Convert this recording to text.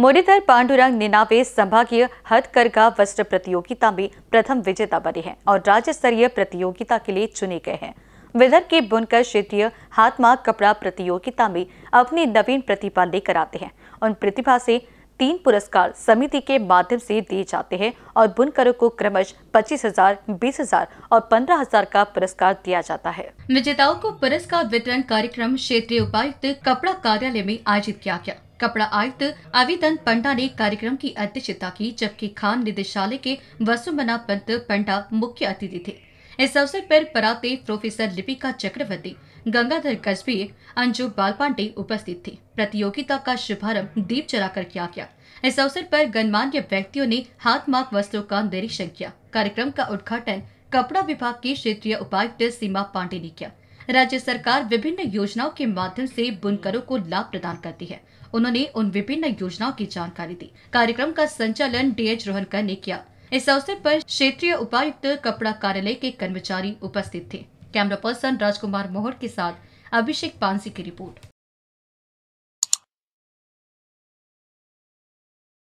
मोरीधर पांडुरंग निनावे संभागीय हथकरघा वस्त्र प्रतियोगिता में प्रथम विजेता बने हैं और राज्य स्तरीय प्रतियोगिता के लिए चुने गए हैं विदर्भ के बुनकर क्षेत्रीय हाथमा कपड़ा प्रतियोगिता में अपनी नवीन प्रतिभा लेकर आते हैं उन प्रतिभा से तीन पुरस्कार समिति के माध्यम से दिए जाते हैं और बुनकरों को क्रमश पच्चीस हजार बीस हजार और पंद्रह हजार का पुरस्कार दिया जाता है विजेताओं को पुरस्कार वितरण कार्यक्रम क्षेत्रीय उपायुक्त कपड़ा कार्यालय में आयोजित किया गया कपड़ा आयुक्त अविदन पंडा ने कार्यक्रम की अध्यक्षता की जबकि खान निदेशालय के वसुमना पंत पंडा मुख्य अतिथि थे इस अवसर पर पराते प्रोफेसर लिपिका चक्रवर्ती गंगाधर कस्बी अंजू बाल पांडे उपस्थित थे प्रतियोगिता का शुभारंभ दीप चलाकर किया गया इस अवसर पर गणमान्य व्यक्तियों ने हाथ मार्क वस्त्रों का निरीक्षण किया कार्यक्रम का उद्घाटन कपड़ा विभाग की क्षेत्रीय उपायुक्त सीमा पांडे ने किया राज्य सरकार विभिन्न योजनाओं के माध्यम से बुनकरों को लाभ प्रदान करती है उन्होंने उन विभिन्न योजनाओं की जानकारी दी कार्यक्रम का संचालन डीएच रोहनकर ने किया इस अवसर पर क्षेत्रीय उपायुक्त कपड़ा कार्यालय के कर्मचारी उपस्थित थे कैमरा पर्सन राजकुमार मोहर के साथ अभिषेक पांसी की रिपोर्ट